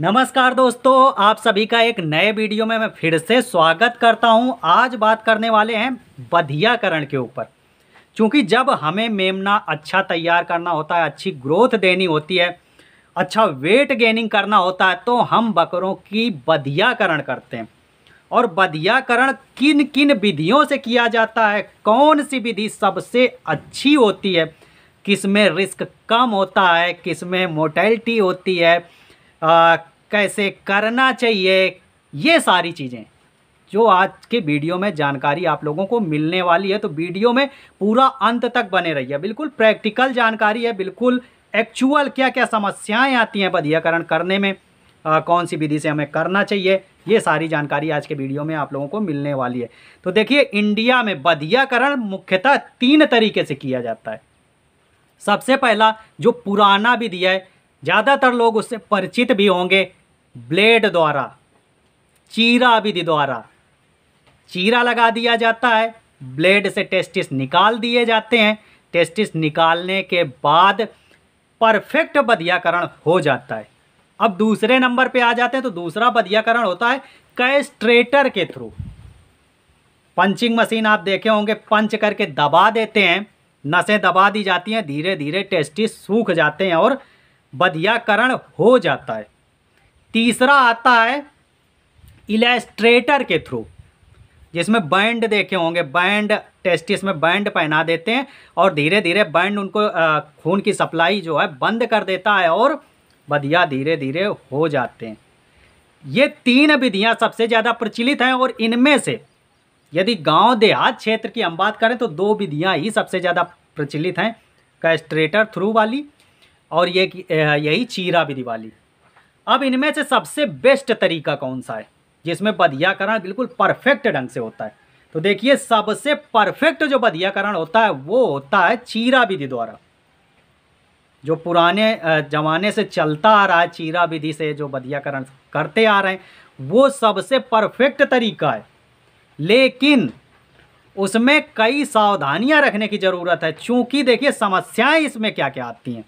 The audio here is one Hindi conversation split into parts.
नमस्कार दोस्तों आप सभी का एक नए वीडियो में मैं फिर से स्वागत करता हूं आज बात करने वाले हैं बधियाकरण के ऊपर क्योंकि जब हमें मेमना अच्छा तैयार करना होता है अच्छी ग्रोथ देनी होती है अच्छा वेट गेनिंग करना होता है तो हम बकरों की बधियाकरण करते हैं और बधियाकरण किन किन विधियों से किया जाता है कौन सी विधि सबसे अच्छी होती है किस में रिस्क कम होता है किस में मोटैलिटी होती है आ, कैसे करना चाहिए ये सारी चीज़ें जो आज के वीडियो में जानकारी आप लोगों को मिलने वाली है तो वीडियो में पूरा अंत तक बने रहिए बिल्कुल प्रैक्टिकल जानकारी है बिल्कुल एक्चुअल क्या क्या समस्याएं आती हैं बधियाकरण करने में आ, कौन सी विधि से हमें करना चाहिए ये सारी जानकारी आज के वीडियो में आप लोगों को मिलने वाली है तो देखिए इंडिया में बधियाकरण मुख्यतः तीन तरीके से किया जाता है सबसे पहला जो पुराना विधि है ज़्यादातर लोग उससे परिचित भी होंगे ब्लेड द्वारा चीरा विधि द्वारा चीरा लगा दिया जाता है ब्लेड से टेस्टिस निकाल दिए जाते हैं टेस्टिस निकालने के बाद परफेक्ट बधियाकरण हो जाता है अब दूसरे नंबर पे आ जाते हैं तो दूसरा बधियाकरण होता है कैस्ट्रेटर के थ्रू पंचिंग मशीन आप देखे होंगे पंच करके दबा देते हैं नसें दबा दी जाती हैं धीरे धीरे टेस्टिस सूख जाते हैं और बधियाकरण हो जाता है तीसरा आता है इलेस्ट्रेटर के थ्रू जिसमें बैंड देखे होंगे बैंड टेस्टिस में बैंड पहना देते हैं और धीरे धीरे बैंड उनको खून की सप्लाई जो है बंद कर देता है और बधिया धीरे धीरे हो जाते हैं ये तीन विधियां सबसे ज़्यादा प्रचलित हैं और इनमें से यदि गांव देहात क्षेत्र की हम बात करें तो दो विधियां ही सबसे ज़्यादा प्रचलित हैं कैस्ट्रेटर थ्रू वाली और ये यही चीरा भी दिवाली अब इनमें से सबसे बेस्ट तरीका कौन सा है जिसमें बधियाकरण बिल्कुल परफेक्ट ढंग से होता है तो देखिए सबसे परफेक्ट जो बदियाकरण होता है वो होता है चीरा विधि द्वारा जो पुराने जमाने से चलता आ रहा है चीरा विधि से जो बधियाकरण करते आ रहे हैं वो सबसे परफेक्ट तरीका है लेकिन उसमें कई सावधानियां रखने की ज़रूरत है चूँकि देखिए समस्याएं इसमें क्या क्या आती हैं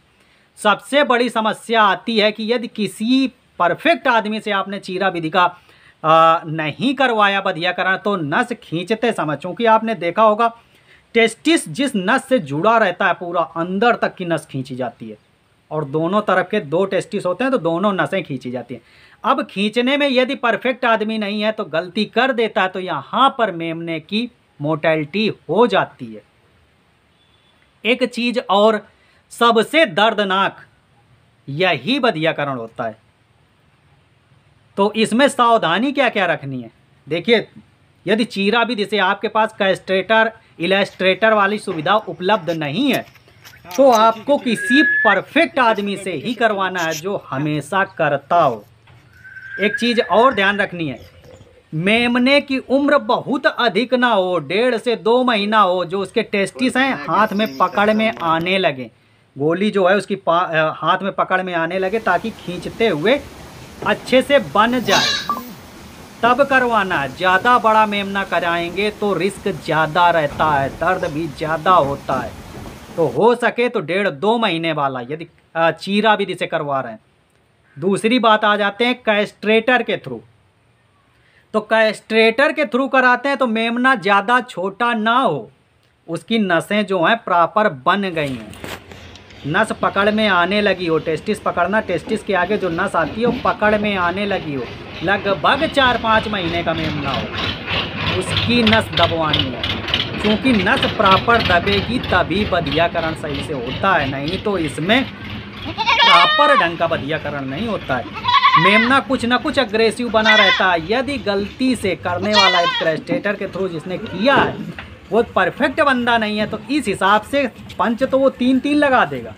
सबसे बड़ी समस्या आती है कि यदि किसी परफेक्ट आदमी से आपने चीरा विधि का नहीं करवाया बधिया तो नस खींचते समय चूँकि आपने देखा होगा टेस्टिस जिस नस से जुड़ा रहता है पूरा अंदर तक की नस खींची जाती है और दोनों तरफ के दो टेस्टिस होते हैं तो दोनों नसें खींची जाती हैं अब खींचने में यदि परफेक्ट आदमी नहीं है तो गलती कर देता है तो यहाँ पर मेमने की मोटैलिटी हो जाती है एक चीज़ और सबसे दर्दनाक यही बदियाकरण होता है तो इसमें सावधानी क्या क्या रखनी है देखिए यदि चीरा भी जैसे आपके पास कैस्ट्रेटर इलेस्ट्रेटर वाली सुविधा उपलब्ध नहीं है तो आपको किसी परफेक्ट आदमी से ही करवाना है जो हमेशा करता हो एक चीज़ और ध्यान रखनी है मेमने की उम्र बहुत अधिक ना हो डेढ़ से दो महीना हो जो उसके टेस्टिस हैं हाथ में पकड़ में आने लगे गोली जो है उसकी हाथ में पकड़ में आने लगे ताकि खींचते हुए अच्छे से बन जाए तब करवाना ज़्यादा बड़ा मेमना कराएंगे तो रिस्क ज़्यादा रहता है दर्द भी ज़्यादा होता है तो हो सके तो डेढ़ दो महीने वाला यदि चीरा भी जिसे करवा रहे हैं दूसरी बात आ जाते हैं कैस्ट्रेटर के थ्रू तो कैस्ट्रेटर के थ्रू कराते हैं तो मेमना ज़्यादा छोटा ना हो उसकी नसें जो हैं प्रॉपर बन गई हैं नस पकड़ में आने लगी हो टेस्टिस पकड़ना टेस्टिस के आगे जो नस आती है वो पकड़ में आने लगी हो लगभग चार पाँच महीने का मेमना हो उसकी नस दबवानी है क्योंकि नस प्रॉपर दबेगी तभी बधियाकरण सही से होता है नहीं तो इसमें प्रॉपर ढंग का बधियाकरण नहीं होता है मेमना कुछ ना कुछ अग्रेसिव बना रहता है यदि गलती से करने वाला एक क्रेस्टेटर के थ्रू जिसने किया है वो परफेक्ट बंदा नहीं है तो इस हिसाब से पंच तो वो तीन तीन लगा देगा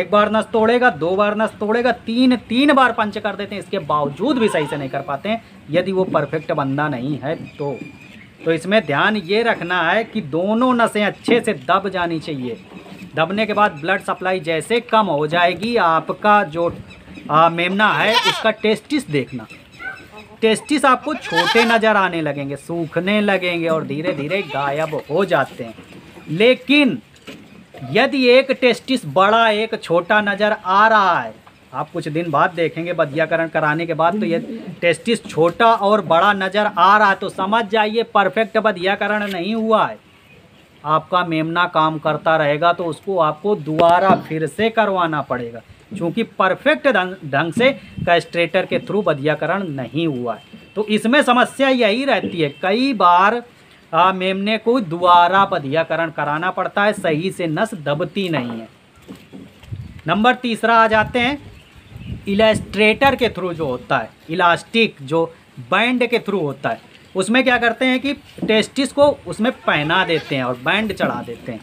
एक बार नस तोड़ेगा दो बार नस तोड़ेगा तीन तीन बार पंच कर देते हैं इसके बावजूद भी सही से नहीं कर पाते हैं यदि वो परफेक्ट बंदा नहीं है तो तो इसमें ध्यान ये रखना है कि दोनों नसें अच्छे से दब जानी चाहिए दबने के बाद ब्लड सप्लाई जैसे कम हो जाएगी आपका जो आ, मेमना है उसका टेस्टिस देखना टेस्टिस आपको छोटे नज़र आने लगेंगे सूखने लगेंगे और धीरे धीरे गायब हो जाते हैं लेकिन यदि एक टेस्टिस बड़ा एक छोटा नज़र आ रहा है आप कुछ दिन बाद देखेंगे बदियाकरण कराने के बाद तो ये टेस्टिस छोटा और बड़ा नज़र आ रहा है तो समझ जाइए परफेक्ट बदियाकरण नहीं हुआ है आपका मेमना काम करता रहेगा तो उसको आपको दोबारा फिर से करवाना पड़ेगा चूँकि परफेक्ट ढंग से कैस्ट्रेटर के थ्रू बधियाकरण नहीं हुआ है तो इसमें समस्या यही रहती है कई बार आ, मेमने को दोबारा बधियाकरण कराना पड़ता है सही से नस दबती नहीं है नंबर तीसरा आ जाते हैं इलास्ट्रेटर के थ्रू जो होता है इलास्टिक जो बैंड के थ्रू होता है उसमें क्या करते हैं कि टेस्टिस को उसमें पहना देते हैं और बैंड चढ़ा देते हैं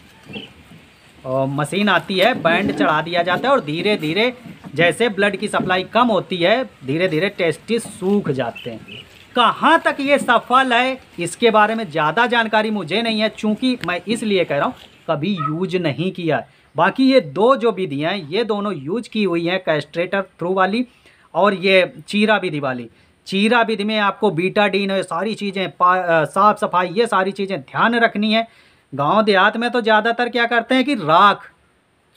और मशीन आती है बैंड चढ़ा दिया जाता है और धीरे धीरे जैसे ब्लड की सप्लाई कम होती है धीरे धीरे टेस्टिस सूख जाते हैं कहाँ तक ये सफल है इसके बारे में ज़्यादा जानकारी मुझे नहीं है चूँकि मैं इसलिए कह रहा हूँ कभी यूज नहीं किया बाकी ये दो जो विधियाँ ये दोनों यूज की हुई हैं कैस्ट्रेटर थ्रू वाली और ये चीरा विधि वाली चीरा विधि में आपको बीटा डीन सारी चीज़ें साफ सफाई ये सारी चीज़ें ध्यान रखनी है गांव देहात में तो ज़्यादातर क्या करते हैं कि राख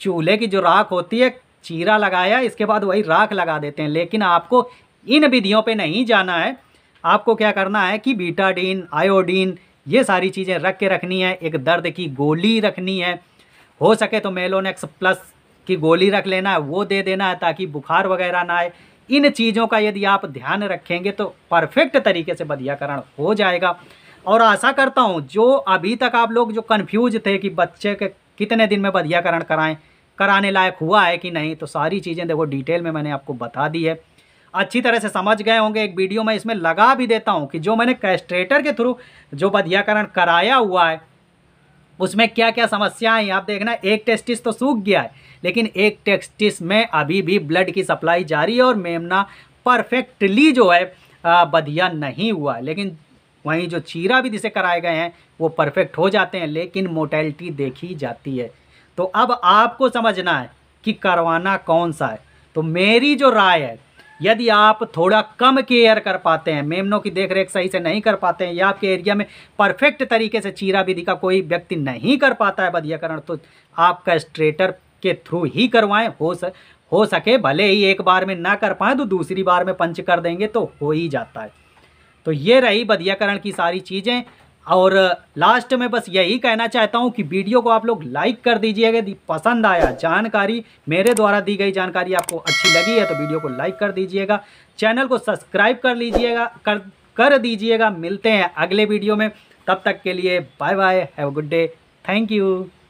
चूल्हे की जो राख होती है चीरा लगाया इसके बाद वही राख लगा देते हैं लेकिन आपको इन विधियों पे नहीं जाना है आपको क्या करना है कि बीटाडीन आयोडीन ये सारी चीज़ें रख के रखनी है एक दर्द की गोली रखनी है हो सके तो मेलोनेक्स प्लस की गोली रख लेना है वो दे देना है ताकि बुखार वगैरह ना आए इन चीज़ों का यदि आप ध्यान रखेंगे तो परफेक्ट तरीके से बधियाकरण हो जाएगा और आशा करता हूँ जो अभी तक आप लोग जो कन्फ्यूज थे कि बच्चे के कितने दिन में बधियाकरण कराएं कराने लायक हुआ है कि नहीं तो सारी चीज़ें देखो डिटेल में मैंने आपको बता दी है अच्छी तरह से समझ गए होंगे एक वीडियो में इसमें लगा भी देता हूँ कि जो मैंने कैस्ट्रेटर के थ्रू जो बधियाकरण कराया हुआ है उसमें क्या क्या समस्याएं आप देखना एक टेस्टिस तो सूख गया है लेकिन एक टेस्टिस में अभी भी ब्लड की सप्लाई जारी है और मेमना परफेक्टली जो है बधिया नहीं हुआ है लेकिन वहीं जो चीरा भी जिसे कराए गए हैं वो परफेक्ट हो जाते हैं लेकिन मोटेलिटी देखी जाती है तो अब आपको समझना है कि करवाना कौन सा है तो मेरी जो राय है यदि आप थोड़ा कम केयर कर पाते हैं मेमनों की देखरेख सही से नहीं कर पाते हैं या आपके एरिया में परफेक्ट तरीके से चीरा विधि का कोई व्यक्ति नहीं कर पाता है बधियाकरण तो आपका स्ट्रेटर के थ्रू ही करवाएं हो स हो सके भले ही एक बार में ना कर पाएँ तो दूसरी बार में पंच कर देंगे तो हो ही जाता है तो ये रही बदियाकरण की सारी चीज़ें और लास्ट में बस यही कहना चाहता हूँ कि वीडियो को आप लोग लाइक कर दीजिएगा यदि पसंद आया जानकारी मेरे द्वारा दी गई जानकारी आपको अच्छी लगी है तो वीडियो को लाइक कर दीजिएगा चैनल को सब्सक्राइब कर लीजिएगा कर कर दीजिएगा मिलते हैं अगले वीडियो में तब तक के लिए bye bye have good day thank you